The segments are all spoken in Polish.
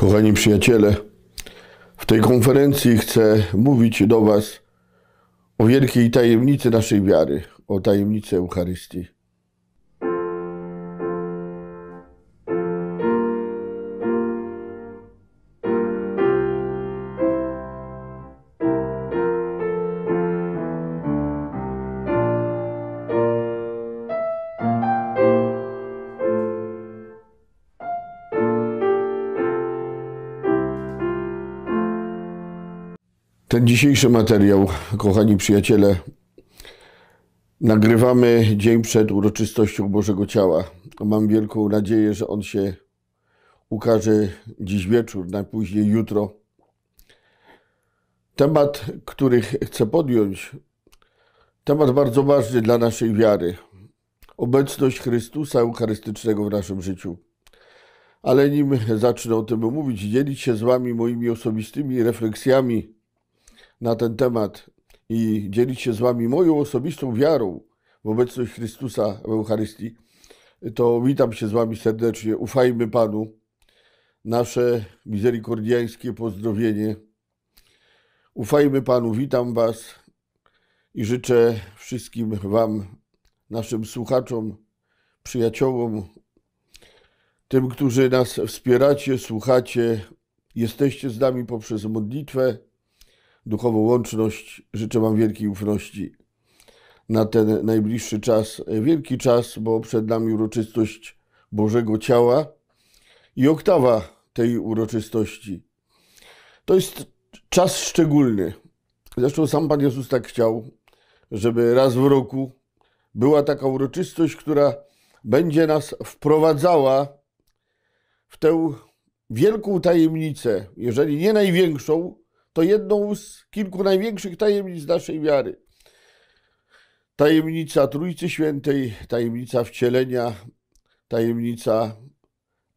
Kochani przyjaciele, w tej konferencji chcę mówić do Was o wielkiej tajemnicy naszej wiary, o tajemnicy Eucharystii. Ten dzisiejszy materiał, kochani przyjaciele, nagrywamy dzień przed uroczystością Bożego Ciała. Mam wielką nadzieję, że on się ukaże dziś wieczór, najpóźniej jutro. Temat, który chcę podjąć, temat bardzo ważny dla naszej wiary. Obecność Chrystusa Eucharystycznego w naszym życiu. Ale nim zacznę o tym mówić, dzielić się z Wami moimi osobistymi refleksjami na ten temat i dzielić się z Wami moją osobistą wiarą w obecność Chrystusa w Eucharystii, to witam się z Wami serdecznie. Ufajmy Panu. Nasze mizerikordiańskie pozdrowienie. Ufajmy Panu. Witam Was i życzę wszystkim Wam, naszym słuchaczom, przyjaciołom, tym, którzy nas wspieracie, słuchacie, jesteście z nami poprzez modlitwę duchową łączność. Życzę Wam wielkiej ufności na ten najbliższy czas, wielki czas, bo przed nami uroczystość Bożego Ciała i oktawa tej uroczystości. To jest czas szczególny. Zresztą sam Pan Jezus tak chciał, żeby raz w roku była taka uroczystość, która będzie nas wprowadzała w tę wielką tajemnicę, jeżeli nie największą, to jedną z kilku największych tajemnic naszej wiary. Tajemnica Trójcy Świętej, tajemnica wcielenia, tajemnica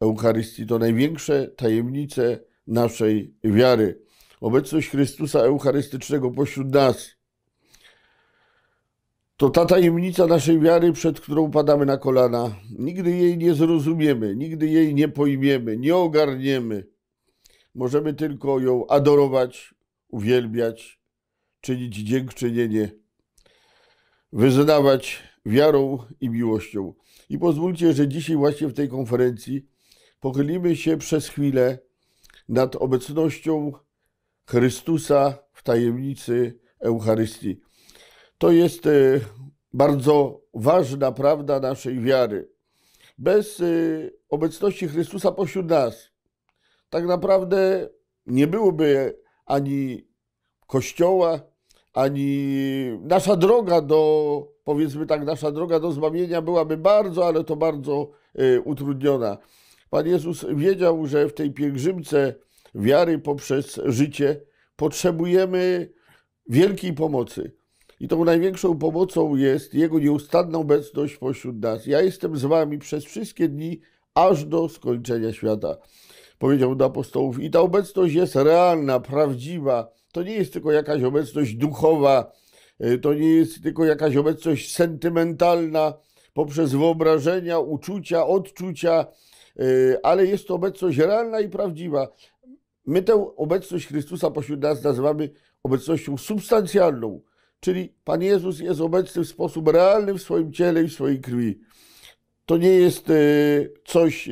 Eucharystii to największe tajemnice naszej wiary. Obecność Chrystusa Eucharystycznego pośród nas to ta tajemnica naszej wiary, przed którą padamy na kolana. Nigdy jej nie zrozumiemy, nigdy jej nie pojmiemy, nie ogarniemy. Możemy tylko ją adorować, uwielbiać, czynić dziękczynienie, wyznawać wiarą i miłością. I pozwólcie, że dzisiaj właśnie w tej konferencji pochylimy się przez chwilę nad obecnością Chrystusa w tajemnicy Eucharystii. To jest e, bardzo ważna prawda naszej wiary. Bez e, obecności Chrystusa pośród nas tak naprawdę nie byłoby ani kościoła, ani nasza droga do, powiedzmy tak, nasza droga do zbawienia byłaby bardzo, ale to bardzo y, utrudniona. Pan Jezus wiedział, że w tej pielgrzymce wiary poprzez życie potrzebujemy wielkiej pomocy. I tą największą pomocą jest Jego nieustanna obecność pośród nas. Ja jestem z Wami przez wszystkie dni, aż do skończenia świata powiedział do apostołów, i ta obecność jest realna, prawdziwa. To nie jest tylko jakaś obecność duchowa, y, to nie jest tylko jakaś obecność sentymentalna poprzez wyobrażenia, uczucia, odczucia, y, ale jest to obecność realna i prawdziwa. My tę obecność Chrystusa pośród nas nazywamy obecnością substancjalną, czyli Pan Jezus jest obecny w sposób realny w swoim ciele i w swojej krwi. To nie jest y, coś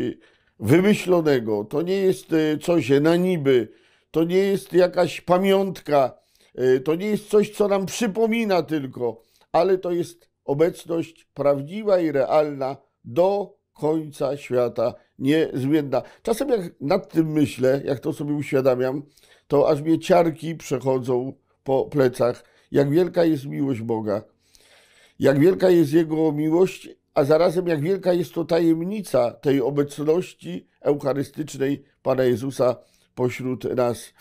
wymyślonego, to nie jest e, coś na niby, to nie jest jakaś pamiątka, e, to nie jest coś, co nam przypomina tylko, ale to jest obecność prawdziwa i realna do końca świata, niezmienna. Czasem jak nad tym myślę, jak to sobie uświadamiam, to aż mnie ciarki przechodzą po plecach, jak wielka jest miłość Boga, jak wielka jest Jego miłość a zarazem jak wielka jest to tajemnica tej obecności eucharystycznej Pana Jezusa pośród nas.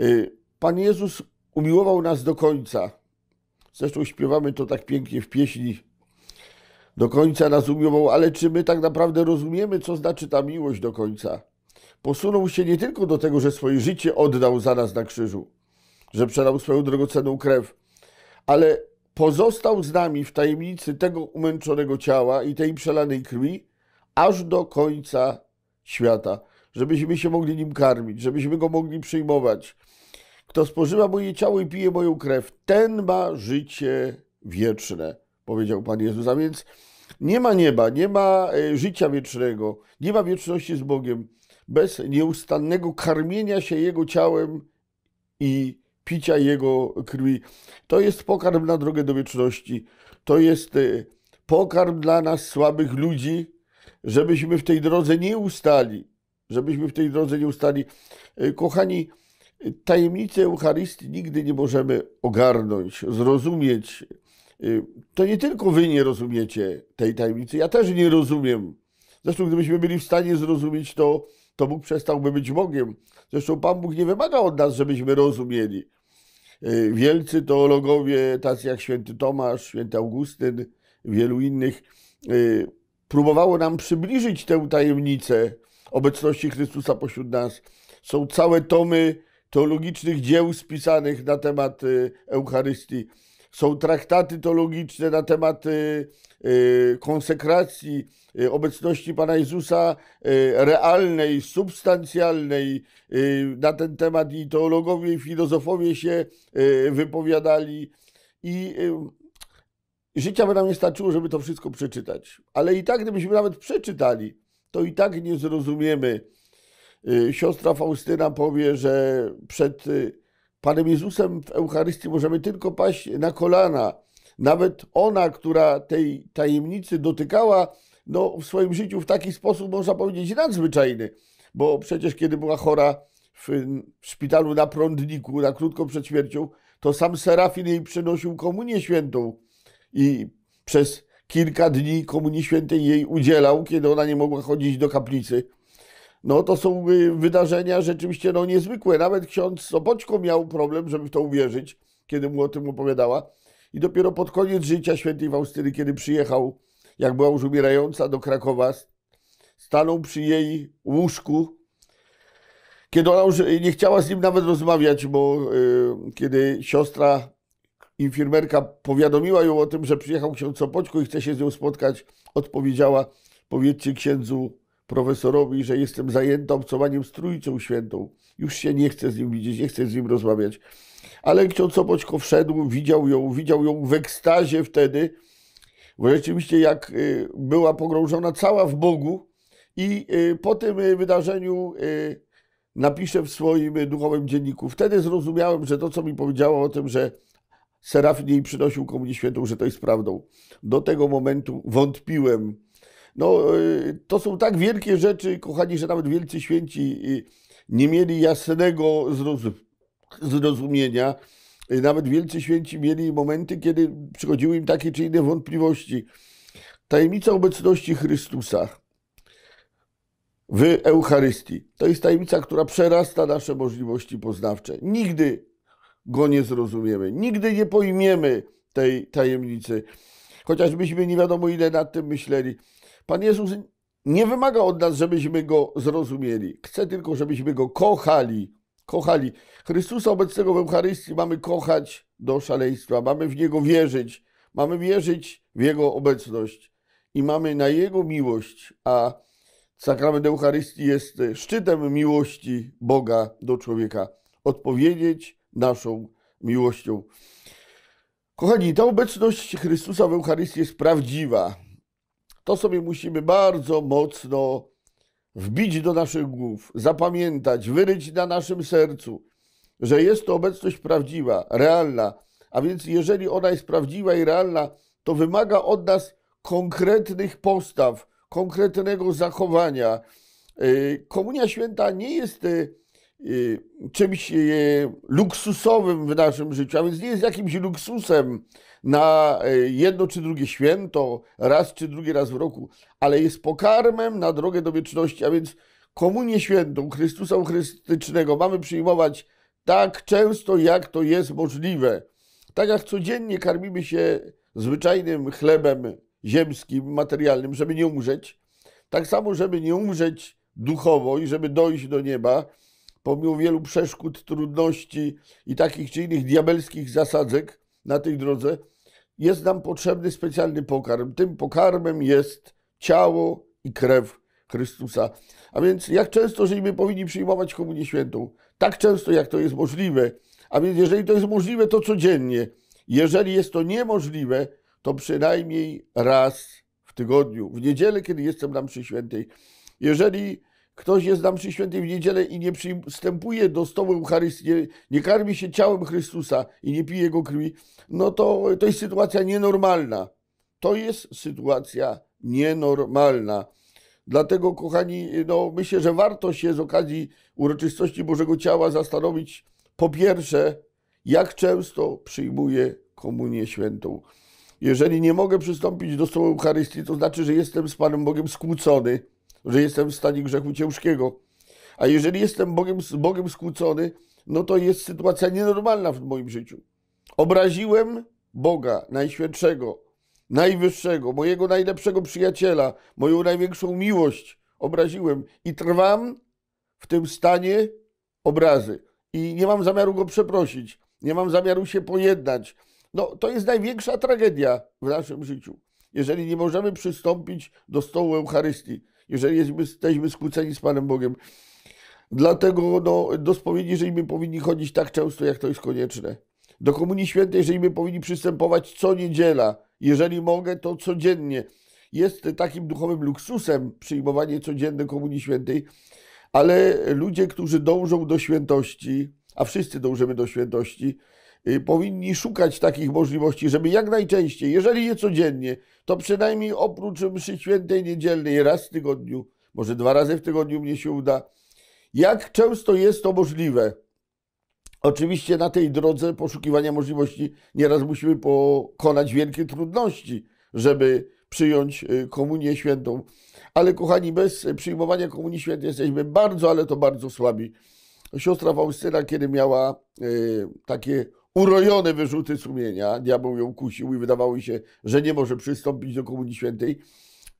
Y, Pan Jezus umiłował nas do końca. Zresztą śpiewamy to tak pięknie w pieśni. Do końca nas umiłował, ale czy my tak naprawdę rozumiemy, co znaczy ta miłość do końca? Posunął się nie tylko do tego, że swoje życie oddał za nas na krzyżu, że przelał swoją drogocenną krew, ale pozostał z nami w tajemnicy tego umęczonego ciała i tej przelanej krwi aż do końca świata, żebyśmy się mogli nim karmić, żebyśmy go mogli przyjmować. Kto spożywa moje ciało i pije moją krew, ten ma życie wieczne, powiedział Pan Jezus. A więc nie ma nieba, nie ma e, życia wiecznego, nie ma wieczności z Bogiem bez nieustannego karmienia się Jego ciałem i picia jego krwi. To jest pokarm na drogę do wieczności. To jest y, pokarm dla nas słabych ludzi, żebyśmy w tej drodze nie ustali. Żebyśmy w tej drodze nie ustali. Y, kochani, tajemnicy Eucharystii nigdy nie możemy ogarnąć, zrozumieć. Y, to nie tylko wy nie rozumiecie tej tajemnicy, ja też nie rozumiem. Zresztą gdybyśmy byli w stanie zrozumieć to, to Bóg przestałby być Bogiem. Zresztą Pan Bóg nie wymaga od nas, żebyśmy rozumieli. Y, wielcy teologowie, tacy jak święty Tomasz, święty Augustyn, wielu innych, y, próbowało nam przybliżyć tę tajemnicę obecności Chrystusa pośród nas. Są całe tomy teologicznych dzieł spisanych na temat y, Eucharystii. Są traktaty teologiczne na temat Y, konsekracji y, obecności Pana Jezusa y, realnej, substancjalnej. Na ten temat i teologowie, i filozofowie się wypowiadali. I życia by nam nie starczyło, żeby to wszystko przeczytać. Ale i tak, gdybyśmy nawet przeczytali, to i tak nie zrozumiemy. Siostra Faustyna powie, że przed Panem Jezusem w Eucharystii możemy tylko paść na kolana nawet ona, która tej tajemnicy dotykała, no, w swoim życiu w taki sposób, można powiedzieć, nadzwyczajny, bo przecież kiedy była chora w, w szpitalu na prądniku, na krótko przed śmiercią, to sam Serafin jej przynosił komunię świętą i przez kilka dni komunii świętej jej udzielał, kiedy ona nie mogła chodzić do kaplicy. No to są y, wydarzenia rzeczywiście no, niezwykłe. Nawet ksiądz Soboćko miał problem, żeby w to uwierzyć, kiedy mu o tym opowiadała. I dopiero pod koniec życia świętej Faustyny, kiedy przyjechał, jak była już umierająca, do Krakowa, stanął przy jej łóżku, kiedy ona już nie chciała z nim nawet rozmawiać, bo y, kiedy siostra infirmerka powiadomiła ją o tym, że przyjechał ksiądz Sopoćko i chce się z nią spotkać, odpowiedziała, powiedzcie księdzu profesorowi, że jestem zajęta obcowaniem z Trójcą Świętą. Już się nie chcę z nim widzieć, nie chcę z nim rozmawiać. Ale ksiądz Soboćko wszedł, widział ją, widział ją w ekstazie wtedy, bo rzeczywiście jak y, była pogrążona cała w Bogu i y, po tym y, wydarzeniu napiszę w swoim duchowym dzienniku. Wtedy zrozumiałem, że to, co mi powiedziała o tym, że Serafin jej przynosił Komunię Świętą, że to jest prawdą. Do tego momentu wątpiłem. No, to są tak wielkie rzeczy, kochani, że nawet wielcy święci nie mieli jasnego zrozumienia zrozumienia. Nawet wielcy święci mieli momenty, kiedy przychodziły im takie czy inne wątpliwości. Tajemnica obecności Chrystusa w Eucharystii to jest tajemnica, która przerasta nasze możliwości poznawcze. Nigdy go nie zrozumiemy, nigdy nie pojmiemy tej tajemnicy, chociażbyśmy nie wiadomo ile nad tym myśleli. Pan Jezus nie wymaga od nas, żebyśmy go zrozumieli. Chce tylko, żebyśmy go kochali kochali. Chrystusa obecnego w Eucharystii mamy kochać do szaleństwa, mamy w Niego wierzyć, mamy wierzyć w Jego obecność i mamy na Jego miłość, a sakrament Eucharystii jest szczytem miłości Boga do człowieka. Odpowiedzieć naszą miłością. Kochani, ta obecność Chrystusa w Eucharystii jest prawdziwa. To sobie musimy bardzo mocno wbić do naszych głów, zapamiętać, wyryć na naszym sercu, że jest to obecność prawdziwa, realna. A więc jeżeli ona jest prawdziwa i realna, to wymaga od nas konkretnych postaw, konkretnego zachowania. Y, Komunia Święta nie jest y, Y, czymś y, luksusowym w naszym życiu, a więc nie jest jakimś luksusem na y, jedno czy drugie święto, raz czy drugi raz w roku, ale jest pokarmem na drogę do wieczności, a więc komunię świętą Chrystusa Eucharystycznego mamy przyjmować tak często, jak to jest możliwe. Tak jak codziennie karmimy się zwyczajnym chlebem ziemskim, materialnym, żeby nie umrzeć, tak samo, żeby nie umrzeć duchowo i żeby dojść do nieba, pomimo wielu przeszkód, trudności i takich czy innych diabelskich zasadzek na tej drodze, jest nam potrzebny specjalny pokarm. Tym pokarmem jest ciało i krew Chrystusa. A więc jak często żeśmy powinni przyjmować Komunię Świętą? Tak często, jak to jest możliwe. A więc jeżeli to jest możliwe, to codziennie. Jeżeli jest to niemożliwe, to przynajmniej raz w tygodniu, w niedzielę, kiedy jestem na mszy świętej. Jeżeli ktoś jest nam przy świętej w niedzielę i nie przystępuje do stołu Eucharystii, nie, nie karmi się ciałem Chrystusa i nie pije Jego krwi, no to, to jest sytuacja nienormalna. To jest sytuacja nienormalna. Dlatego, kochani, no, myślę, że warto się z okazji uroczystości Bożego Ciała zastanowić po pierwsze, jak często przyjmuję Komunię Świętą. Jeżeli nie mogę przystąpić do stołu Eucharystii, to znaczy, że jestem z Panem Bogiem skłócony, że jestem w stanie grzechu ciężkiego. A jeżeli jestem Bogiem, z Bogiem skłócony, no to jest sytuacja nienormalna w moim życiu. Obraziłem Boga Najświętszego, Najwyższego, mojego najlepszego przyjaciela, moją największą miłość. Obraziłem i trwam w tym stanie obrazy. I nie mam zamiaru go przeprosić, nie mam zamiaru się pojednać. No, to jest największa tragedia w naszym życiu, jeżeli nie możemy przystąpić do stołu Eucharystii jeżeli jesteśmy skłóceni z Panem Bogiem. Dlatego no, do spowiedzi my powinni chodzić tak często, jak to jest konieczne. Do Komunii Świętej my powinni przystępować co niedziela. Jeżeli mogę, to codziennie. Jest takim duchowym luksusem przyjmowanie codzienne Komunii Świętej, ale ludzie, którzy dążą do świętości, a wszyscy dążymy do świętości, Y, powinni szukać takich możliwości, żeby jak najczęściej, jeżeli nie codziennie, to przynajmniej oprócz mszy świętej niedzielnej raz w tygodniu, może dwa razy w tygodniu mnie się uda. Jak często jest to możliwe? Oczywiście na tej drodze poszukiwania możliwości nieraz musimy pokonać wielkie trudności, żeby przyjąć y, komunię świętą. Ale kochani, bez przyjmowania komunii świętej jesteśmy bardzo, ale to bardzo słabi. Siostra Faustyna, kiedy miała y, takie urojone wyrzuty sumienia, diabeł ją kusił i wydawało się, że nie może przystąpić do Komunii Świętej,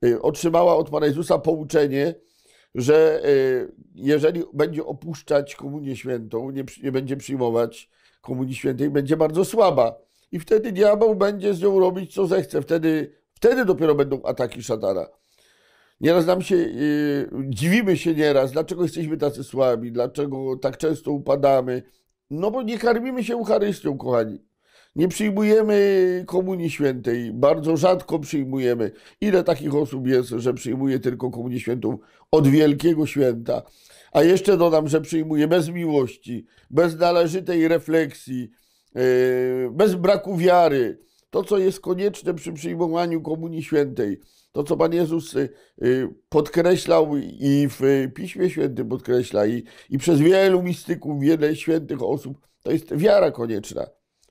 y, otrzymała od Pana Jezusa pouczenie, że y, jeżeli będzie opuszczać Komunię Świętą, nie, nie będzie przyjmować Komunii Świętej, będzie bardzo słaba. I wtedy diabeł będzie z nią robić, co zechce. Wtedy, wtedy dopiero będą ataki szatana. Nieraz nam się, yy, dziwimy się nieraz, dlaczego jesteśmy tacy słabi, dlaczego tak często upadamy, no bo nie karmimy się Eucharystią, kochani. Nie przyjmujemy Komunii Świętej, bardzo rzadko przyjmujemy. Ile takich osób jest, że przyjmuje tylko Komunię Świętą od Wielkiego Święta? A jeszcze dodam, że przyjmuje bez miłości, bez należytej refleksji, e, bez braku wiary. To, co jest konieczne przy przyjmowaniu Komunii Świętej to, co Pan Jezus y, y, podkreślał i w Piśmie Świętym podkreśla, i, i przez wielu mistyków, wiele świętych osób, to jest wiara konieczna.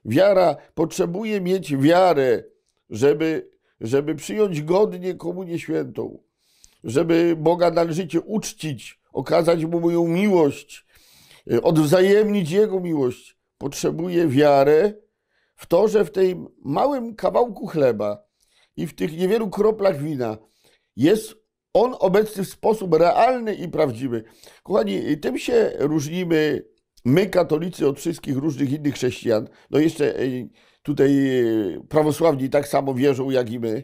Wiara, potrzebuje mieć wiarę, żeby, żeby przyjąć godnie Komunię Świętą, żeby Boga należycie uczcić, okazać Mu moją miłość, y, odwzajemnić Jego miłość. Potrzebuje wiarę w to, że w tej małym kawałku chleba, i w tych niewielu kroplach wina jest on obecny w sposób realny i prawdziwy. Kochani, tym się różnimy my, katolicy, od wszystkich różnych innych chrześcijan. No jeszcze e, tutaj e, prawosławni tak samo wierzą jak i my,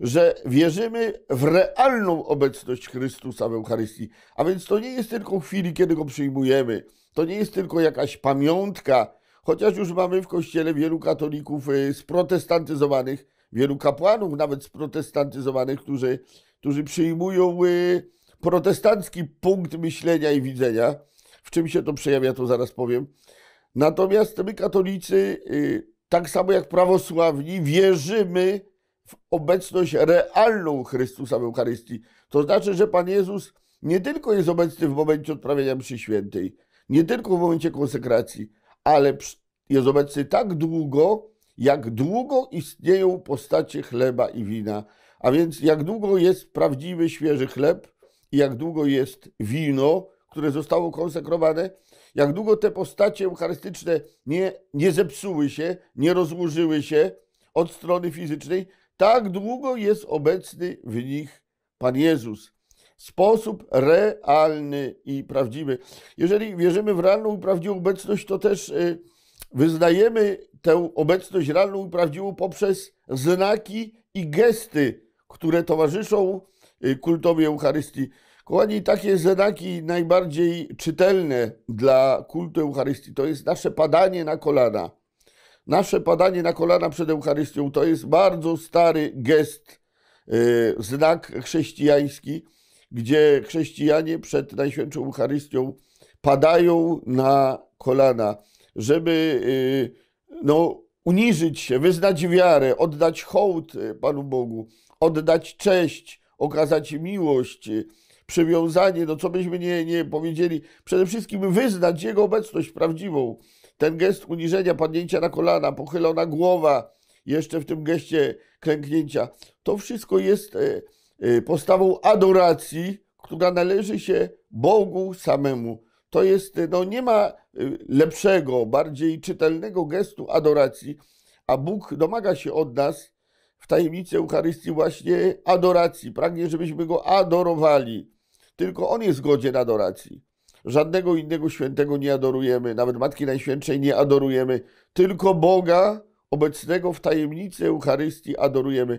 że wierzymy w realną obecność Chrystusa w Eucharystii. A więc to nie jest tylko chwili, kiedy go przyjmujemy. To nie jest tylko jakaś pamiątka, chociaż już mamy w kościele wielu katolików e, sprotestantyzowanych, wielu kapłanów, nawet sprotestantyzowanych, którzy, którzy przyjmują y, protestancki punkt myślenia i widzenia. W czym się to przejawia, to zaraz powiem. Natomiast my, katolicy, y, tak samo jak prawosławni, wierzymy w obecność realną Chrystusa w Eucharystii. To znaczy, że Pan Jezus nie tylko jest obecny w momencie odprawienia mszy świętej, nie tylko w momencie konsekracji, ale jest obecny tak długo, jak długo istnieją postacie chleba i wina, a więc jak długo jest prawdziwy, świeży chleb i jak długo jest wino, które zostało konsekrowane, jak długo te postacie eucharystyczne nie, nie zepsuły się, nie rozłożyły się od strony fizycznej, tak długo jest obecny w nich Pan Jezus. Sposób realny i prawdziwy. Jeżeli wierzymy w realną i prawdziwą obecność, to też. Yy, Wyznajemy tę obecność realną i prawdziwą poprzez znaki i gesty, które towarzyszą y, kultowi Eucharystii. Kochani, takie znaki najbardziej czytelne dla kultu Eucharystii to jest nasze padanie na kolana. Nasze padanie na kolana przed Eucharystią to jest bardzo stary gest, y, znak chrześcijański, gdzie chrześcijanie przed Najświętszą Eucharystią padają na kolana żeby y, no, uniżyć się, wyznać wiarę, oddać hołd y, Panu Bogu, oddać cześć, okazać miłość, y, przywiązanie, no co byśmy nie, nie powiedzieli, przede wszystkim wyznać Jego obecność prawdziwą. Ten gest uniżenia, padnięcia na kolana, pochylona głowa, jeszcze w tym geście klęknięcia, to wszystko jest e, e, postawą adoracji, która należy się Bogu samemu to jest, no nie ma y, lepszego, bardziej czytelnego gestu adoracji, a Bóg domaga się od nas w tajemnicy Eucharystii właśnie adoracji. Pragnie, żebyśmy Go adorowali. Tylko On jest godzien adoracji. Żadnego innego świętego nie adorujemy, nawet Matki Najświętszej nie adorujemy. Tylko Boga obecnego w tajemnicy Eucharystii adorujemy.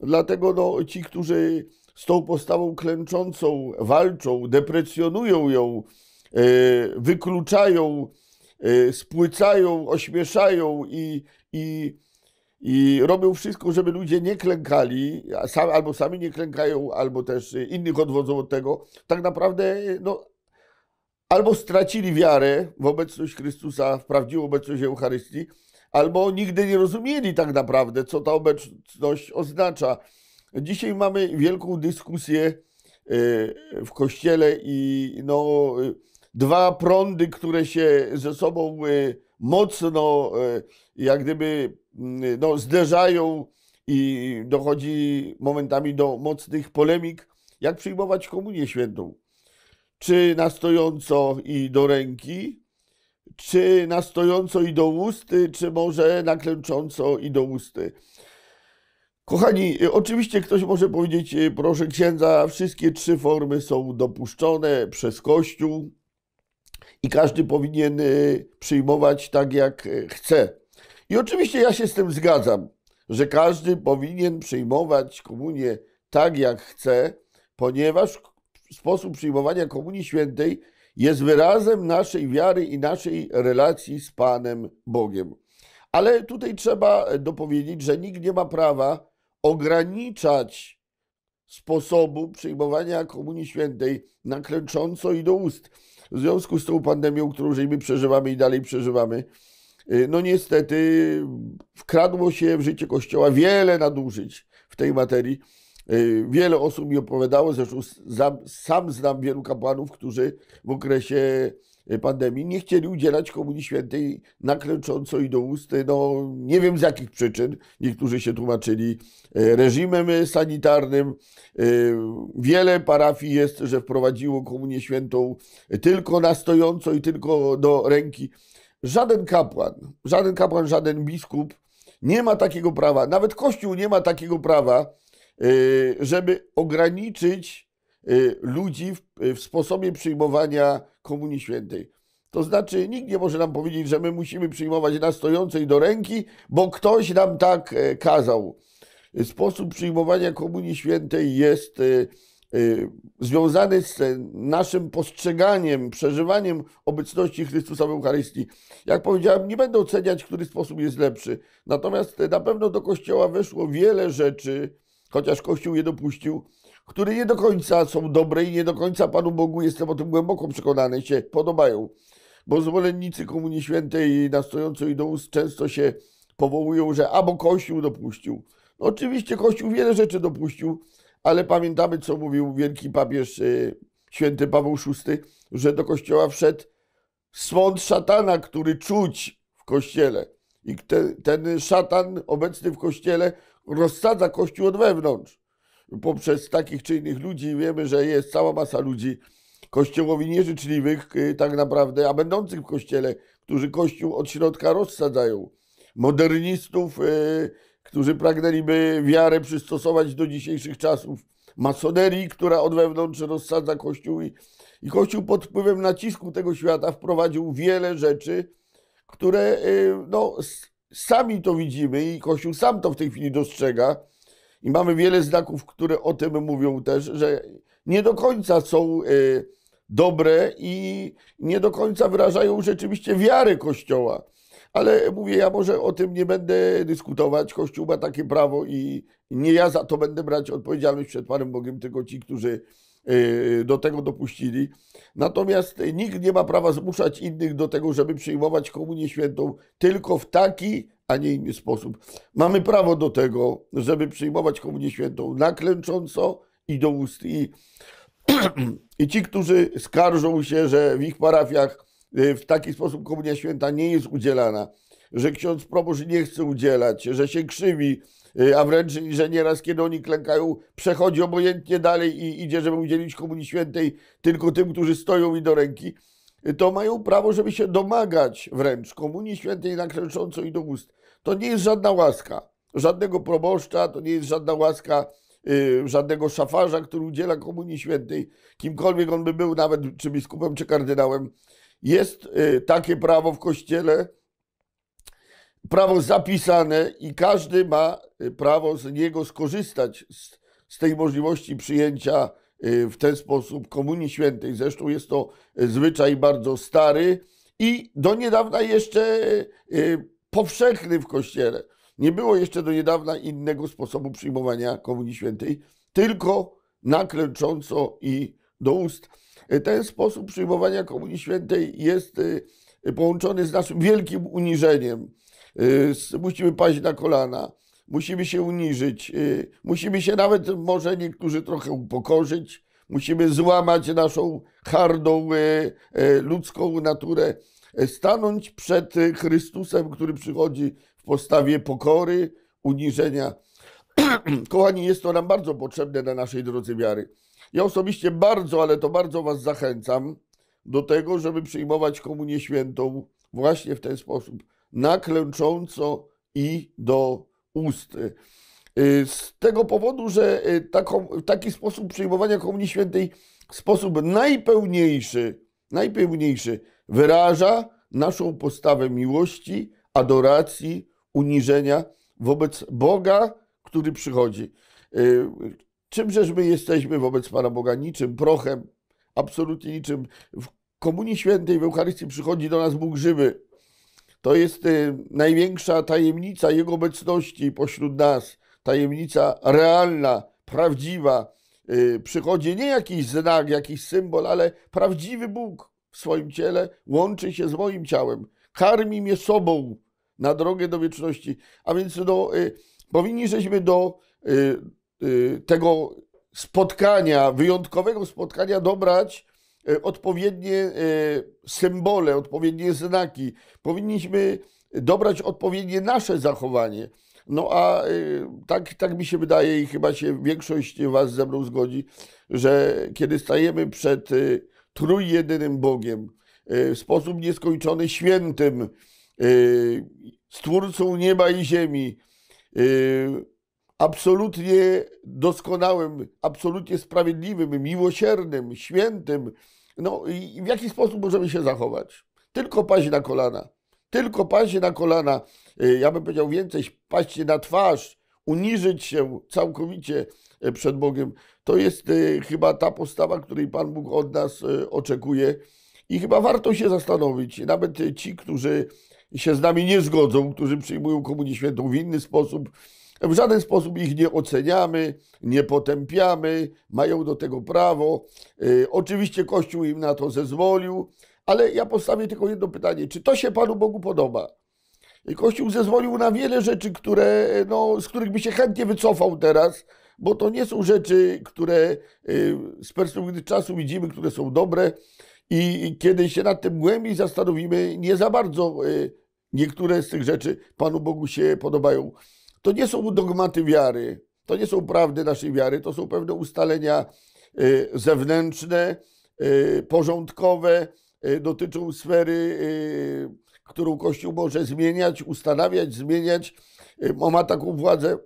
Dlatego no, ci, którzy z tą postawą klęczącą walczą, deprecjonują ją, E, wykluczają, e, spłycają, ośmieszają i, i, i robią wszystko, żeby ludzie nie klękali, albo sami nie klękają, albo też e, innych odwodzą od tego, tak naprawdę no, albo stracili wiarę w obecność Chrystusa, w prawdziwą obecność Eucharystii, albo nigdy nie rozumieli tak naprawdę, co ta obecność oznacza. Dzisiaj mamy wielką dyskusję w kościele i no, dwa prądy, które się ze sobą e, mocno e, jak gdyby mm, e, no, zderzają i dochodzi momentami do mocnych polemik, jak przyjmować Komunię Świętą. Czy na stojąco i do ręki, czy na stojąco i do usty, czy może na klęcząco i do usty. Kochani, oczywiście ktoś może powiedzieć, proszę księdza, wszystkie trzy formy są dopuszczone przez Kościół i każdy powinien y, przyjmować tak, jak y, chce. I oczywiście ja się z tym zgadzam, że każdy powinien przyjmować komunię tak, jak chce, ponieważ sposób przyjmowania Komunii Świętej jest wyrazem naszej wiary i naszej relacji z Panem Bogiem. Ale tutaj trzeba dopowiedzieć, że nikt nie ma prawa ograniczać sposobu przyjmowania Komunii Świętej na klęcząco i do ust w związku z tą pandemią, którą żeśmy przeżywamy i dalej przeżywamy, y, no niestety wkradło się w życie Kościoła wiele nadużyć w tej materii. Y, wiele osób mi opowiadało, zresztą sam, sam znam wielu kapłanów, którzy w okresie Y, pandemii, nie chcieli udzielać Komunii Świętej nakręcząco i do ust. No, nie wiem z jakich przyczyn. Niektórzy się tłumaczyli y, reżimem sanitarnym. Y, wiele parafii jest, że wprowadziło Komunię Świętą tylko na stojąco i tylko do ręki. Żaden kapłan, żaden kapłan, żaden biskup nie ma takiego prawa, nawet Kościół nie ma takiego prawa, żeby ograniczyć Y, ludzi w, y, w sposobie przyjmowania Komunii Świętej. To znaczy, nikt nie może nam powiedzieć, że my musimy przyjmować na stojącej do ręki, bo ktoś nam tak e, kazał. Sposób przyjmowania Komunii Świętej jest e, e, związany z naszym postrzeganiem, przeżywaniem obecności Chrystusa w Eucharystii. Jak powiedziałem, nie będę oceniać, który sposób jest lepszy. Natomiast na pewno do Kościoła weszło wiele rzeczy, chociaż Kościół je dopuścił, które nie do końca są dobre i nie do końca Panu Bogu, jestem o tym głęboko przekonany, się podobają. Bo zwolennicy Komunii Świętej i do ust często się powołują, że albo Kościół dopuścił. No oczywiście Kościół wiele rzeczy dopuścił, ale pamiętamy, co mówił wielki papież y, święty Paweł VI, że do Kościoła wszedł swąd szatana, który czuć w Kościele. I ten, ten szatan obecny w Kościele rozsadza Kościół od wewnątrz poprzez takich czy innych ludzi wiemy, że jest cała masa ludzi kościołowi nieżyczliwych y, tak naprawdę, a będących w kościele, którzy kościół od środka rozsadzają. Modernistów, y, którzy pragnęliby wiarę przystosować do dzisiejszych czasów. Masonerii, która od wewnątrz rozsadza kościół i, i kościół pod wpływem nacisku tego świata wprowadził wiele rzeczy, które y, no, sami to widzimy i Kościół sam to w tej chwili dostrzega, i mamy wiele znaków, które o tym mówią też, że nie do końca są y, dobre i nie do końca wyrażają rzeczywiście wiarę Kościoła. Ale mówię, ja może o tym nie będę dyskutować. Kościół ma takie prawo i nie ja za to będę brać odpowiedzialność przed Panem Bogiem, tylko ci, którzy y, do tego dopuścili. Natomiast nikt nie ma prawa zmuszać innych do tego, żeby przyjmować Komunię Świętą tylko w taki a nie inny sposób. Mamy prawo do tego, żeby przyjmować Komunię Świętą naklęcząco i do ust. I, I ci, którzy skarżą się, że w ich parafiach y, w taki sposób Komunia Święta nie jest udzielana, że ksiądz proboszcz nie chce udzielać, że się krzywi, y, a wręcz, że nieraz kiedy oni klękają, przechodzi obojętnie dalej i idzie, żeby udzielić Komunii Świętej tylko tym, którzy stoją i do ręki, to mają prawo, żeby się domagać wręcz Komunii Świętej na kręcząco i do ust. To nie jest żadna łaska żadnego proboszcza, to nie jest żadna łaska yy, żadnego szafarza, który udziela Komunii Świętej, kimkolwiek on by był, nawet czy biskupem, czy kardynałem. Jest yy, takie prawo w Kościele, prawo zapisane i każdy ma y, prawo z niego skorzystać, z, z tej możliwości przyjęcia Y, w ten sposób Komunii Świętej. Zresztą jest to y, zwyczaj bardzo stary i do niedawna jeszcze y, powszechny w Kościele. Nie było jeszcze do niedawna innego sposobu przyjmowania Komunii Świętej, tylko nakręcząco i do ust. Ten sposób przyjmowania Komunii Świętej jest połączony z naszym wielkim uniżeniem. Musimy paść na kolana musimy się uniżyć, y, musimy się nawet może niektórzy trochę upokorzyć, musimy złamać naszą hardą y, y, ludzką naturę, e, stanąć przed Chrystusem, który przychodzi w postawie pokory, uniżenia. Kochani, jest to nam bardzo potrzebne na naszej drodze wiary. Ja osobiście bardzo, ale to bardzo Was zachęcam do tego, żeby przyjmować Komunię Świętą właśnie w ten sposób, na klęcząco i do ust. Y, y, z tego powodu, że y, taki sposób przyjmowania Komunii Świętej, sposób najpełniejszy, najpełniejszy wyraża naszą postawę miłości, adoracji, uniżenia wobec Boga, który przychodzi. Czymżeż my jesteśmy wobec Pana Boga? Niczym, prochem, absolutnie niczym. W Komunii Świętej, w Eucharystii przychodzi do nas Bóg żywy, to jest y, największa tajemnica Jego obecności pośród nas, tajemnica realna, prawdziwa. Y, przychodzi nie jakiś znak, jakiś symbol, ale prawdziwy Bóg w swoim ciele łączy się z moim ciałem, karmi mnie sobą na drogę do wieczności. A więc do, y, powinni żeśmy do tego spotkania, wyjątkowego spotkania dobrać E, odpowiednie e, symbole, odpowiednie znaki. Powinniśmy dobrać odpowiednie nasze zachowanie. No a e, tak, tak mi się wydaje i chyba się większość Was ze mną zgodzi, że kiedy stajemy przed trójjedynym Bogiem, w sposób nieskończony świętym, stwórcą nieba i ziemi, absolutnie doskonałym, absolutnie sprawiedliwym, miłosiernym, świętym, no i w jaki sposób możemy się zachować? Tylko paść na kolana. Tylko paść na kolana, y, ja bym powiedział więcej, paść na twarz, uniżyć się całkowicie y, przed Bogiem. To jest y, chyba ta postawa, której Pan Bóg od nas oczekuje. I chyba warto się zastanowić, nawet ci, którzy się z nami nie zgodzą, którzy przyjmują Komunię Świętą w inny sposób, w żaden sposób ich nie oceniamy, nie potępiamy, mają do tego prawo. Y, oczywiście Kościół im na to zezwolił, ale ja postawię tylko jedno pytanie: czy to się Panu Bogu podoba? Kościół zezwolił na wiele rzeczy, które, no, z których by się chętnie wycofał teraz, bo to nie są rzeczy, które y, z perspektywy czasu widzimy, które są dobre i kiedy się nad tym głębiej zastanowimy, nie za bardzo y, niektóre z tych rzeczy Panu Bogu się podobają. To nie są dogmaty wiary, to nie są prawdy naszej wiary, to są pewne ustalenia y, zewnętrzne, y, porządkowe, y, dotyczą sfery, którą Kościół może zmieniać, ustanawiać, zmieniać, ma taką władzę.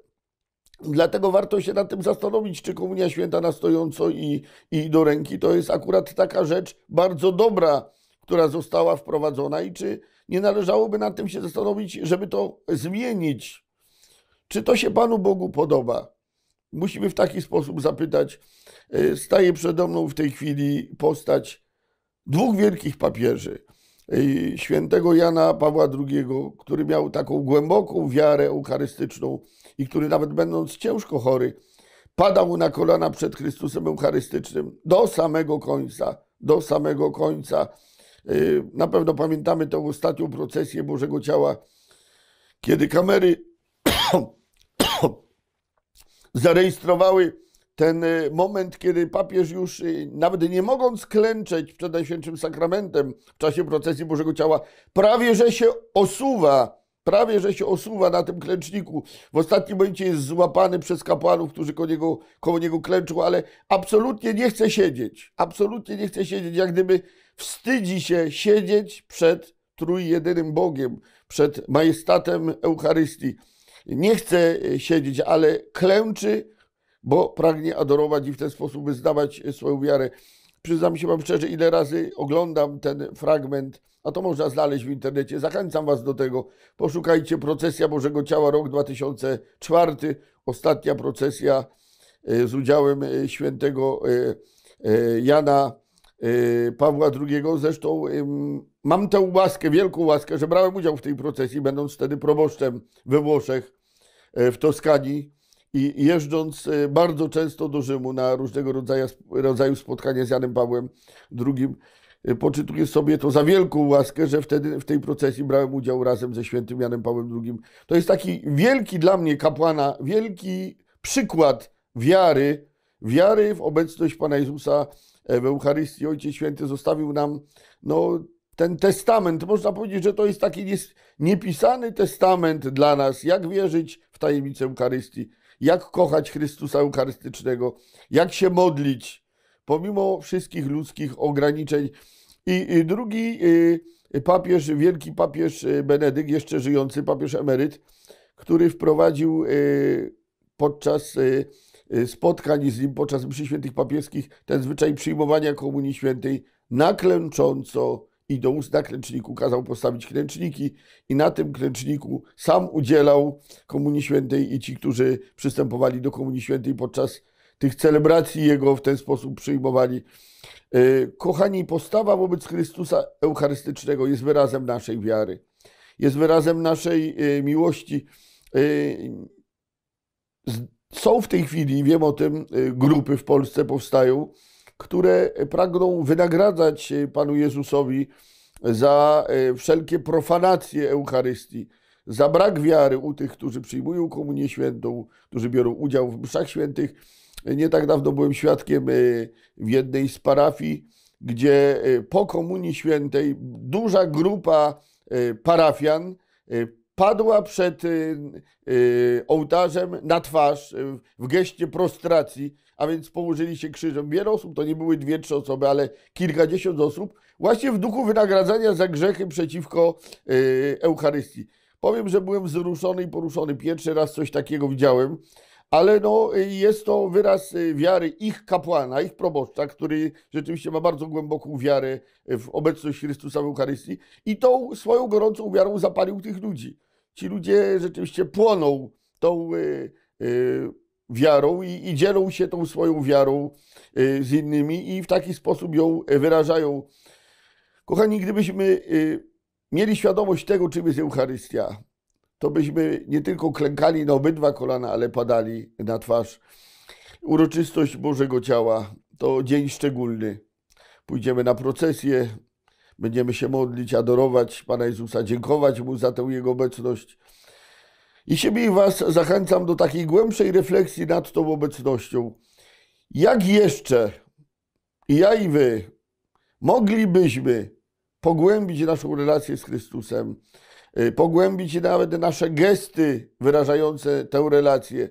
Dlatego warto się nad tym zastanowić, czy Komunia Święta na stojąco i, i do ręki to jest akurat taka rzecz bardzo dobra, która została wprowadzona i czy nie należałoby nad tym się zastanowić, żeby to zmienić. Czy to się Panu Bogu podoba? Musimy w taki sposób zapytać. E, staje przede mną w tej chwili postać dwóch wielkich papieży. E, świętego Jana Pawła II, który miał taką głęboką wiarę eucharystyczną i który nawet będąc ciężko chory, padał na kolana przed Chrystusem Eucharystycznym do samego końca, do samego końca. E, na pewno pamiętamy tę ostatnią procesję Bożego Ciała, kiedy kamery zarejestrowały ten y, moment, kiedy papież już y, nawet nie mogąc klęczeć przed Najświętszym Sakramentem w czasie procesji Bożego Ciała, prawie że się osuwa, prawie że się osuwa na tym klęczniku. W ostatnim momencie jest złapany przez kapłanów, którzy koło niego, koło niego klęczą, ale absolutnie nie chce siedzieć. Absolutnie nie chce siedzieć, jak gdyby wstydzi się siedzieć przed trójjedynym Bogiem, przed majestatem Eucharystii nie chce siedzieć, ale klęczy, bo pragnie adorować i w ten sposób wyznawać e, swoją wiarę. Przyznam się Wam szczerze, ile razy oglądam ten fragment, a to można znaleźć w internecie. Zachęcam Was do tego. Poszukajcie procesja Bożego Ciała rok 2004, ostatnia procesja e, z udziałem e, świętego Jana Pawła II. Zresztą mam tę łaskę, wielką łaskę, że brałem udział w tej procesji, będąc wtedy proboszczem we Włoszech, e, w Toskanii i jeżdżąc e, bardzo często do Rzymu na różnego rodzaju, rodzaju spotkania z Janem Pawłem II. E, poczytuję sobie to za wielką łaskę, że wtedy w tej procesji brałem udział razem ze świętym Janem Pawłem II. To jest taki wielki dla mnie kapłana, wielki przykład wiary, wiary w obecność Pana Jezusa w Eucharystii. Ojciec Święty zostawił nam no, ten testament, można powiedzieć, że to jest taki niepisany testament dla nas, jak wierzyć w tajemnicę Eucharystii, jak kochać Chrystusa Eucharystycznego, jak się modlić, pomimo wszystkich ludzkich ograniczeń. I drugi y, papież, wielki papież y, Benedykt, jeszcze żyjący papież emeryt, który wprowadził y, podczas spotkań z nim, podczas mszy świętych papieskich, ten zwyczaj przyjmowania Komunii Świętej na klęcząco i do ust na klęczniku kazał postawić klęczniki i na tym klęczniku sam udzielał Komunii Świętej i ci, którzy przystępowali do Komunii Świętej podczas tych celebracji jego w ten sposób przyjmowali. E, kochani, postawa wobec Chrystusa Eucharystycznego jest wyrazem naszej wiary, jest wyrazem naszej e, miłości. E, są w tej chwili, wiem o tym, grupy w Polsce powstają, które pragną wynagradzać e, Panu Jezusowi za e, wszelkie profanacje Eucharystii, za brak wiary u tych, którzy przyjmują Komunię Świętą, którzy biorą udział w mszach świętych. Nie tak dawno byłem świadkiem e, w jednej z parafii, gdzie po Komunii Świętej duża grupa parafian padła przed y, y, ołtarzem na twarz y, w geście prostracji, a więc położyli się krzyżem. Wiele osób, to nie były dwie, trzy osoby, ale kilkadziesiąt osób, właśnie w duchu wynagradzania za grzechy przeciwko Eucharystii. Powiem, że byłem wzruszony i poruszony. Pierwszy raz coś takiego widziałem ale no, y, jest to wyraz y, wiary ich kapłana, ich proboszcza, który rzeczywiście ma bardzo głęboką wiarę w obecność Chrystusa w Eucharystii i tą swoją gorącą wiarą zapalił tych ludzi. Ci ludzie rzeczywiście płoną tą y, y, wiarą i, i, dzielą się tą swoją wiarą y, z innymi i w taki sposób ją wyrażają. Kochani, gdybyśmy y, mieli świadomość tego, czym jest Eucharystia, to byśmy nie tylko klękali na obydwa kolana, ale padali na twarz. Uroczystość Bożego Ciała to dzień szczególny. Pójdziemy na procesję, będziemy się modlić, adorować Pana Jezusa, dziękować Mu za tę Jego obecność. I siebie i Was zachęcam do takiej głębszej refleksji nad tą obecnością. Jak jeszcze i ja i Wy moglibyśmy pogłębić naszą relację z Chrystusem? Y, pogłębić nawet nasze gesty wyrażające tę relację,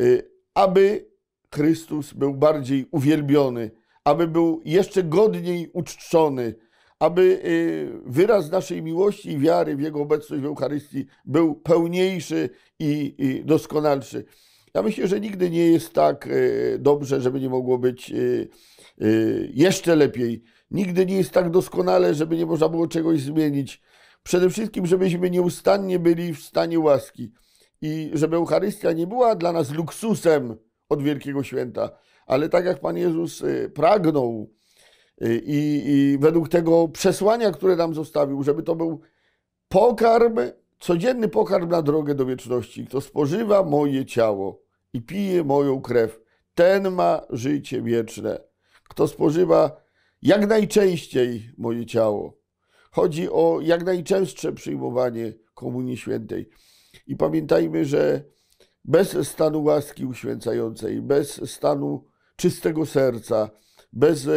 y, aby Chrystus był bardziej uwielbiony, aby był jeszcze godniej uczczony, aby y, wyraz naszej miłości i wiary w Jego obecność w Eucharystii był pełniejszy i, doskonalszy. Ja myślę, że nigdy nie jest tak dobrze, żeby nie mogło być jeszcze lepiej. Nigdy nie jest tak doskonale, żeby nie można było czegoś zmienić. Przede wszystkim, żebyśmy nieustannie byli w stanie łaski i żeby Eucharystia nie była dla nas luksusem od Wielkiego Święta, ale tak jak Pan Jezus y, pragnął y, i, i według tego przesłania, które nam zostawił, żeby to był pokarm, codzienny pokarm na drogę do wieczności. Kto spożywa moje ciało i pije moją krew, ten ma życie wieczne. Kto spożywa jak najczęściej moje ciało Chodzi o jak najczęstsze przyjmowanie Komunii Świętej. I pamiętajmy, że bez stanu łaski uświęcającej, bez stanu czystego serca, bez e,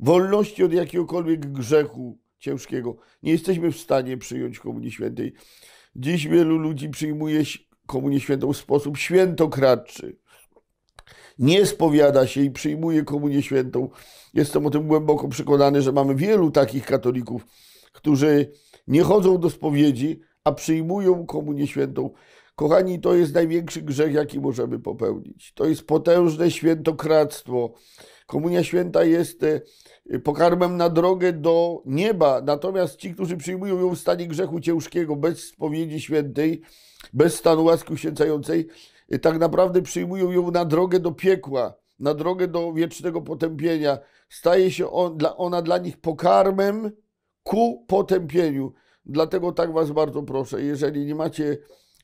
wolności od jakiegokolwiek grzechu ciężkiego, nie jesteśmy w stanie przyjąć Komunii Świętej. Dziś wielu ludzi przyjmuje Komunię Świętą w sposób świętokradczy nie spowiada się i przyjmuje komunię świętą. Jestem o tym głęboko przekonany, że mamy wielu takich katolików, którzy nie chodzą do spowiedzi, a przyjmują komunię świętą. Kochani, to jest największy grzech, jaki możemy popełnić. To jest potężne świętokradztwo. Komunia święta jest e, pokarmem na drogę do nieba. Natomiast ci, którzy przyjmują ją w stanie grzechu ciężkiego, bez spowiedzi świętej, bez stanu łaski uświęcającej, tak naprawdę przyjmują ją na drogę do piekła, na drogę do wiecznego potępienia. Staje się on, dla, ona dla nich pokarmem ku potępieniu. Dlatego tak Was bardzo proszę, jeżeli nie macie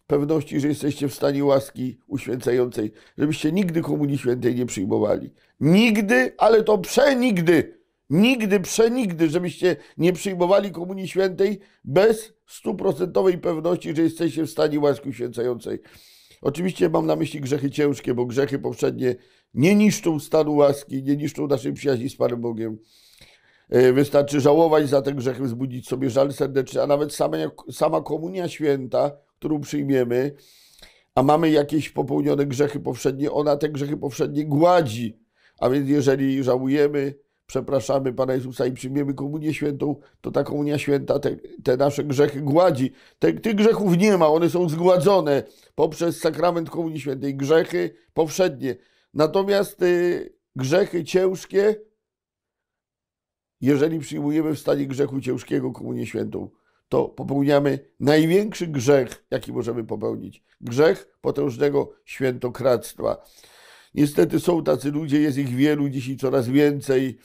pewności, że jesteście w stanie łaski uświęcającej, żebyście nigdy Komunii Świętej nie przyjmowali. Nigdy, ale to przenigdy, nigdy, przenigdy, żebyście nie przyjmowali Komunii Świętej bez stuprocentowej pewności, że jesteście w stanie łaski uświęcającej. Oczywiście mam na myśli grzechy ciężkie, bo grzechy poprzednie nie niszczą stanu łaski, nie niszczą naszej przyjaźni z Panem Bogiem. E, wystarczy żałować za te grzechy, wzbudzić sobie żal serdeczny, a nawet sama komunia święta, którą przyjmiemy, a mamy jakieś popełnione grzechy poprzednie, ona te grzechy poprzednie gładzi. A więc jeżeli żałujemy, przepraszamy Pana Jezusa i przyjmiemy komunię świętą, to ta komunia święta te, te nasze grzechy gładzi. Te, tych grzechów nie ma, one są zgładzone poprzez sakrament komunii świętej. Grzechy powszednie. Natomiast y, grzechy ciężkie, jeżeli przyjmujemy w stanie grzechu ciężkiego komunię świętą, to popełniamy największy grzech, jaki możemy popełnić. Grzech potężnego świętokradztwa. Niestety są tacy ludzie, jest ich wielu, dzisiaj coraz więcej.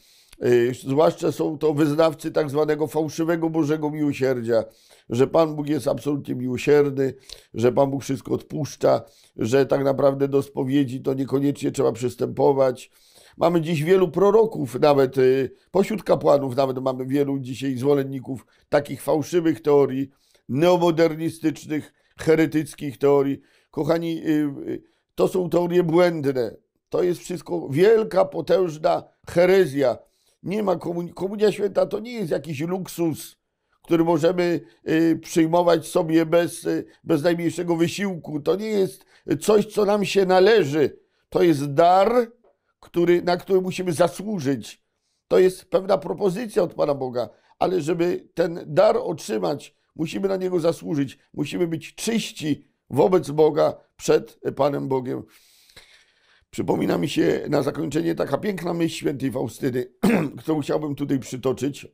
Y, zwłaszcza są to wyznawcy tak zwanego fałszywego Bożego Miłosierdzia, że Pan Bóg jest absolutnie miłosierny, że Pan Bóg wszystko odpuszcza, że tak naprawdę do spowiedzi to niekoniecznie trzeba przystępować. Mamy dziś wielu proroków, nawet y, pośród kapłanów, nawet mamy wielu dzisiaj zwolenników takich fałszywych teorii, neomodernistycznych, heretyckich teorii. Kochani, y, to są teorie błędne. To jest wszystko wielka, potężna herezja. Nie ma komunii. Komunia święta to nie jest jakiś luksus, który możemy y, przyjmować sobie bez, y, bez najmniejszego wysiłku. To nie jest coś, co nam się należy. To jest dar, który, na który musimy zasłużyć. To jest pewna propozycja od Pana Boga, ale żeby ten dar otrzymać, musimy na niego zasłużyć. Musimy być czyści wobec Boga, przed Panem Bogiem. Przypomina mi się na zakończenie taka piękna myśl świętej Faustyny, którą chciałbym tutaj przytoczyć.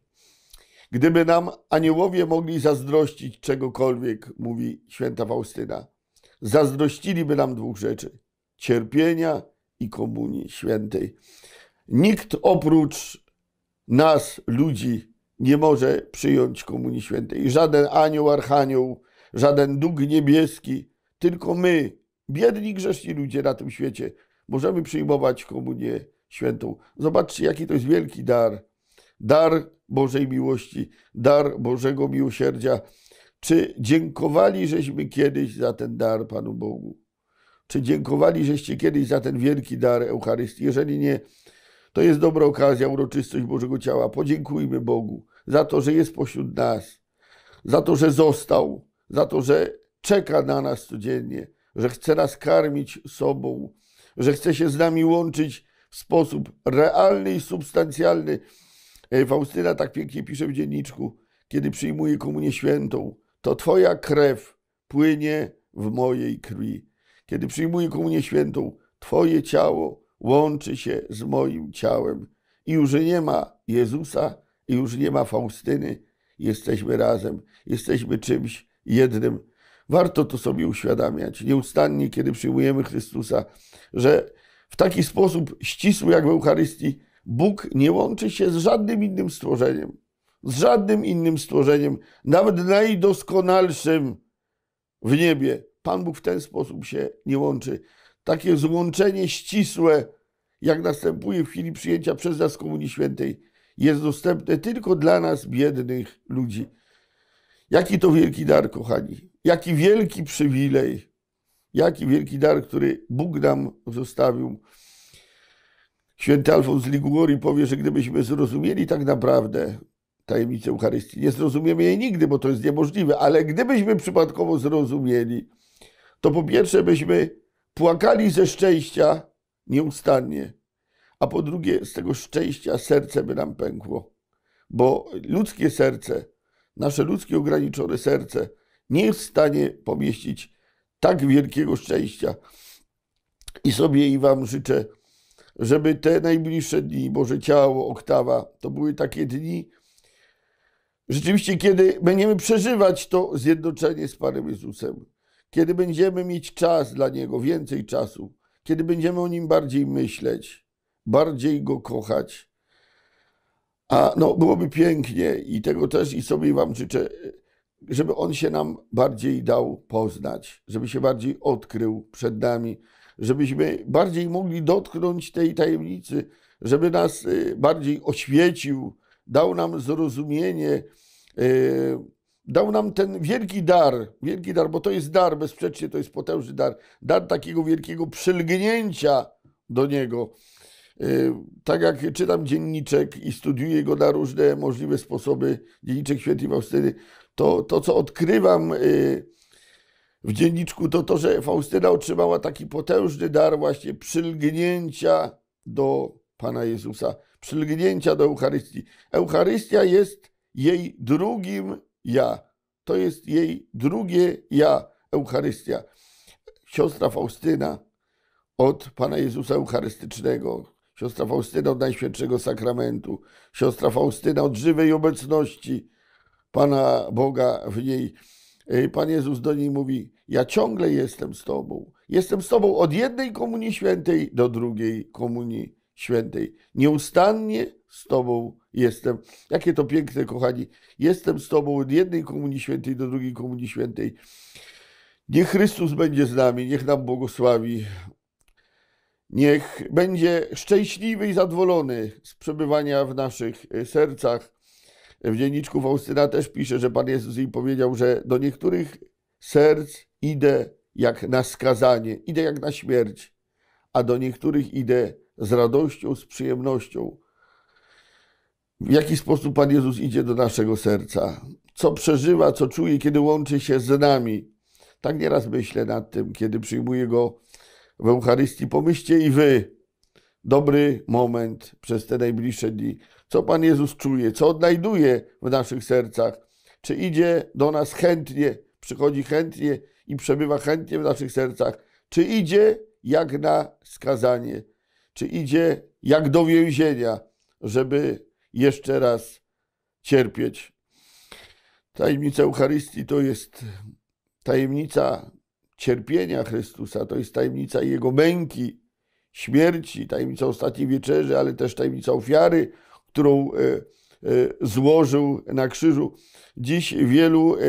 Gdyby nam aniołowie mogli zazdrościć czegokolwiek, mówi święta Faustyna, zazdrościliby nam dwóch rzeczy: cierpienia i komunii świętej. Nikt oprócz nas, ludzi, nie może przyjąć komunii świętej. Żaden anioł, archanioł, żaden duch niebieski, tylko my, biedni, grzeszni ludzie na tym świecie, możemy przyjmować komunię świętą. Zobaczcie, jaki to jest wielki dar. Dar Bożej miłości, dar Bożego miłosierdzia. Czy dziękowali żeśmy kiedyś za ten dar Panu Bogu? Czy dziękowali żeście kiedyś za ten wielki dar Eucharystii? Jeżeli nie, to jest dobra okazja, uroczystość Bożego Ciała. Podziękujmy Bogu za to, że jest pośród nas, za to, że został, za to, że czeka na nas codziennie, że chce nas karmić sobą, że chce się z nami łączyć w sposób realny i substancjalny. E, Faustyna tak pięknie pisze w dzienniczku, kiedy przyjmuje komunię świętą, to Twoja krew płynie w mojej krwi. Kiedy przyjmuje komunię świętą, Twoje ciało łączy się z moim ciałem. I już nie ma Jezusa, i już nie ma Faustyny. Jesteśmy razem, jesteśmy czymś jednym. Warto to sobie uświadamiać nieustannie, kiedy przyjmujemy Chrystusa, że w taki sposób ścisły jak w Eucharystii Bóg nie łączy się z żadnym innym stworzeniem. Z żadnym innym stworzeniem, nawet najdoskonalszym w niebie. Pan Bóg w ten sposób się nie łączy. Takie złączenie ścisłe, jak następuje w chwili przyjęcia przez nas Komunii Świętej, jest dostępne tylko dla nas, biednych ludzi. Jaki to wielki dar, kochani. Jaki wielki przywilej, jaki wielki dar, który Bóg nam zostawił. Święty Alfons z Liguori powie, że gdybyśmy zrozumieli tak naprawdę tajemnicę Eucharystii, nie zrozumiemy jej nigdy, bo to jest niemożliwe, ale gdybyśmy przypadkowo zrozumieli, to po pierwsze byśmy płakali ze szczęścia nieustannie, a po drugie z tego szczęścia serce by nam pękło, bo ludzkie serce, nasze ludzkie ograniczone serce nie jest w stanie pomieścić tak wielkiego szczęścia. I sobie i Wam życzę, żeby te najbliższe dni, Boże Ciało, Oktawa, to były takie dni, rzeczywiście, kiedy będziemy przeżywać to zjednoczenie z Panem Jezusem, kiedy będziemy mieć czas dla Niego, więcej czasu, kiedy będziemy o Nim bardziej myśleć, bardziej Go kochać. A no, byłoby pięknie i tego też i sobie Wam życzę żeby On się nam bardziej dał poznać, żeby się bardziej odkrył przed nami, żebyśmy bardziej mogli dotknąć tej tajemnicy, żeby nas y, bardziej oświecił, dał nam zrozumienie, y, dał nam ten wielki dar, wielki dar, bo to jest dar, bezsprzecznie to jest potężny dar, dar takiego wielkiego przylgnięcia do Niego. Y, tak jak czytam dzienniczek i studiuję go na różne możliwe sposoby, dzienniczek świętej Faustyny, to, to co odkrywam y, w dzienniczku, to to, że Faustyna otrzymała taki potężny dar właśnie przylgnięcia do Pana Jezusa, przylgnięcia do Eucharystii. Eucharystia jest jej drugim ja. To jest jej drugie ja, Eucharystia. Siostra Faustyna od Pana Jezusa Eucharystycznego, siostra Faustyna od Najświętszego Sakramentu, siostra Faustyna od żywej obecności, Pana Boga w niej. Y, Pan Jezus do niej mówi: Ja ciągle jestem z Tobą. Jestem z Tobą od jednej komunii świętej do drugiej komunii świętej. Nieustannie z Tobą jestem. Jakie to piękne, kochani. Jestem z Tobą od jednej komunii świętej do drugiej komunii świętej. Niech Chrystus będzie z nami, niech nam błogosławi. Niech będzie szczęśliwy i zadowolony z przebywania w naszych y, sercach. W dzienniczku Faustyna też pisze, że Pan Jezus im powiedział, że do niektórych serc idę jak na skazanie, idę jak na śmierć, a do niektórych idę z radością, z przyjemnością. W jaki sposób Pan Jezus idzie do naszego serca? Co przeżywa, co czuje, kiedy łączy się z nami? Tak nieraz myślę nad tym, kiedy przyjmuję go w Eucharystii. Pomyślcie i wy, dobry moment przez te najbliższe dni co Pan Jezus czuje, co odnajduje w naszych sercach, czy idzie do nas chętnie, przychodzi chętnie i przebywa chętnie w naszych sercach, czy idzie jak na skazanie, czy idzie jak do więzienia, żeby jeszcze raz cierpieć. Tajemnica Eucharystii to jest tajemnica cierpienia Chrystusa, to jest tajemnica Jego męki, śmierci, tajemnica ostatniej wieczerzy, ale też tajemnica ofiary, którą e, e, złożył na krzyżu. Dziś wielu e,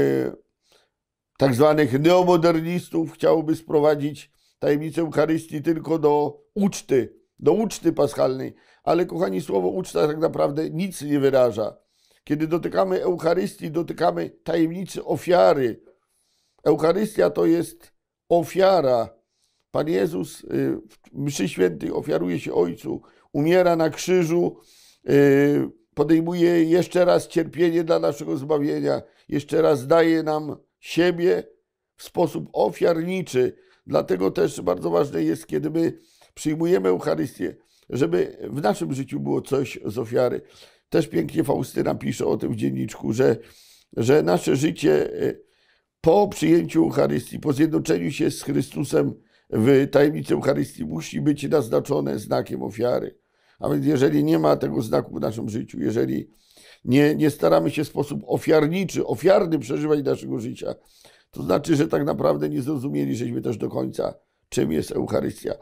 tak zwanych neomodernistów chciałoby sprowadzić tajemnicę Eucharystii tylko do uczty, do uczty paschalnej. Ale kochani, słowo uczta tak naprawdę nic nie wyraża. Kiedy dotykamy Eucharystii, dotykamy tajemnicy ofiary. Eucharystia to jest ofiara. Pan Jezus y, w mszy świętej ofiaruje się Ojcu, umiera na krzyżu, Y, podejmuje jeszcze raz cierpienie dla naszego zbawienia, jeszcze raz daje nam siebie w sposób ofiarniczy. Dlatego też bardzo ważne jest, kiedy my przyjmujemy Eucharystię, żeby w naszym życiu było coś z ofiary. Też pięknie Faustyna pisze o tym w dzienniczku, że, że nasze życie y, po przyjęciu Eucharystii, po zjednoczeniu się z Chrystusem w tajemnicy Eucharystii musi być naznaczone znakiem ofiary. A więc jeżeli nie ma tego znaku w naszym życiu, jeżeli nie, nie staramy się w sposób ofiarniczy, ofiarny przeżywać naszego życia, to znaczy, że tak naprawdę nie zrozumieli, żeśmy też do końca, czym jest Eucharystia.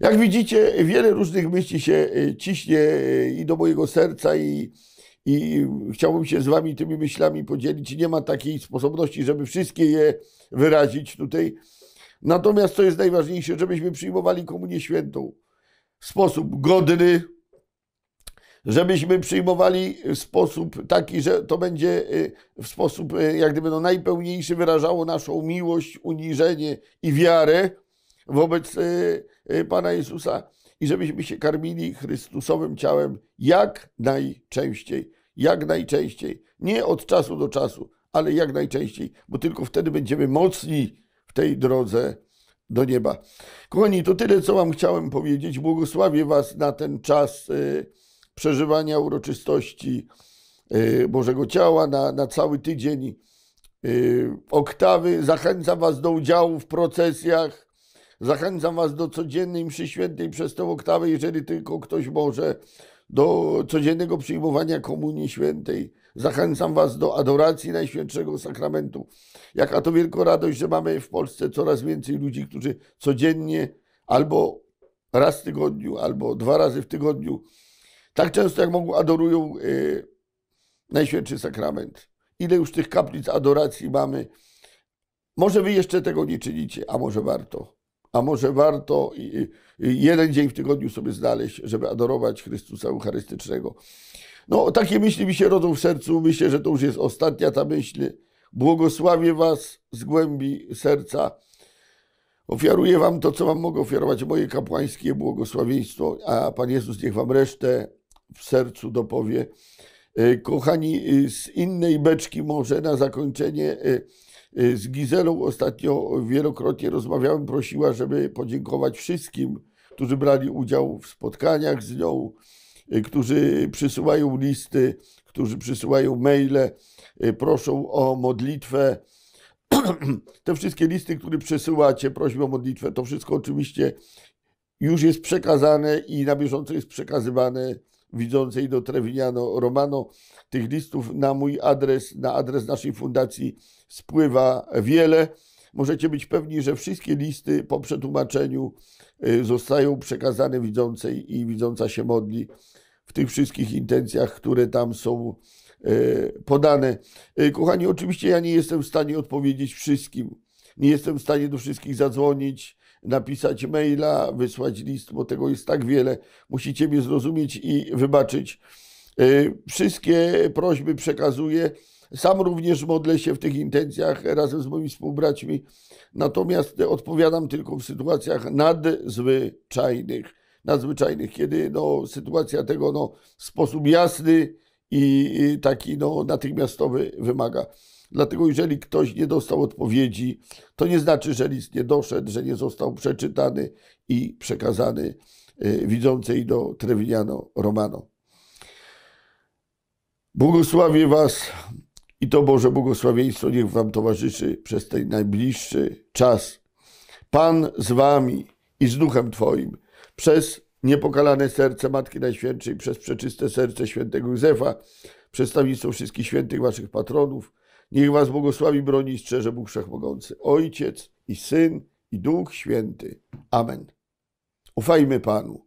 Jak widzicie, wiele różnych myśli się e, ciśnie e, i do mojego serca, i, i chciałbym się z Wami tymi myślami podzielić. Nie ma takiej sposobności, żeby wszystkie je wyrazić tutaj. Natomiast to jest najważniejsze, żebyśmy przyjmowali Komunię Świętą w sposób godny, żebyśmy przyjmowali w sposób taki, że to będzie y, w sposób y, jak gdyby no, najpełniejszy wyrażało naszą miłość, uniżenie i wiarę wobec y, Pana Jezusa i żebyśmy się karmili Chrystusowym ciałem jak najczęściej, jak najczęściej, nie od czasu do czasu, ale jak najczęściej, bo tylko wtedy będziemy mocni w tej drodze do nieba. Kochani, to tyle, co Wam chciałem powiedzieć. Błogosławię Was na ten czas y, przeżywania uroczystości y, Bożego Ciała na, na cały tydzień y, oktawy. Zachęcam Was do udziału w procesjach. Zachęcam Was do codziennej mszy świętej przez tę oktawę, jeżeli tylko ktoś może, do codziennego przyjmowania Komunii Świętej. Zachęcam Was do adoracji Najświętszego Sakramentu. Jaka to wielka radość, że mamy w Polsce coraz więcej ludzi, którzy codziennie albo raz w tygodniu, albo dwa razy w tygodniu, tak często jak mogą, adorują y, Najświętszy Sakrament. Ile już tych kaplic adoracji mamy. Może Wy jeszcze tego nie czynicie, a może warto. A może warto y, y, jeden dzień w tygodniu sobie znaleźć, żeby adorować Chrystusa Eucharystycznego. No, takie myśli mi się rodzą w sercu. Myślę, że to już jest ostatnia ta myśl. Błogosławię Was z głębi serca. Ofiaruję Wam to, co Wam mogę ofiarować, moje kapłańskie błogosławieństwo, a Pan Jezus niech Wam resztę w sercu dopowie. E, kochani, e, z innej beczki może na zakończenie. E, z Gizelą ostatnio wielokrotnie rozmawiałem, prosiła, żeby podziękować wszystkim, którzy brali udział w spotkaniach z nią, Y, którzy przysyłają listy, którzy przysyłają maile, y, proszą o modlitwę. Te wszystkie listy, które przesyłacie, prośby o modlitwę, to wszystko oczywiście już jest przekazane i na bieżąco jest przekazywane widzącej do Trewiniano Romano. Tych listów na mój adres, na adres naszej fundacji spływa wiele. Możecie być pewni, że wszystkie listy po przetłumaczeniu Y, zostają przekazane widzącej i widząca się modli w tych wszystkich intencjach, które tam są y, podane. Y, kochani, oczywiście ja nie jestem w stanie odpowiedzieć wszystkim. Nie jestem w stanie do wszystkich zadzwonić, napisać maila, wysłać list, bo tego jest tak wiele. Musicie mnie zrozumieć i wybaczyć. Wszystkie prośby przekazuję. Sam również modlę się w tych intencjach razem z moimi współbraćmi, natomiast odpowiadam tylko w sytuacjach nadzwyczajnych. Nadzwyczajnych, kiedy no, sytuacja tego no, w sposób jasny i taki no, natychmiastowy wymaga. Dlatego, jeżeli ktoś nie dostał odpowiedzi, to nie znaczy, że list nie doszedł, że nie został przeczytany i przekazany y, widzącej do Trewiniano Romano. Błogosławię Was i to Boże błogosławieństwo niech Wam towarzyszy przez ten najbliższy czas. Pan z Wami i z Duchem Twoim, przez niepokalane serce Matki Najświętszej, przez przeczyste serce świętego Józefa, przedstawicielstwo wszystkich świętych Waszych patronów, niech Was błogosławi, broni i strzeże Bóg Wszechmogący, Ojciec i Syn i Duch Święty. Amen. Ufajmy Panu.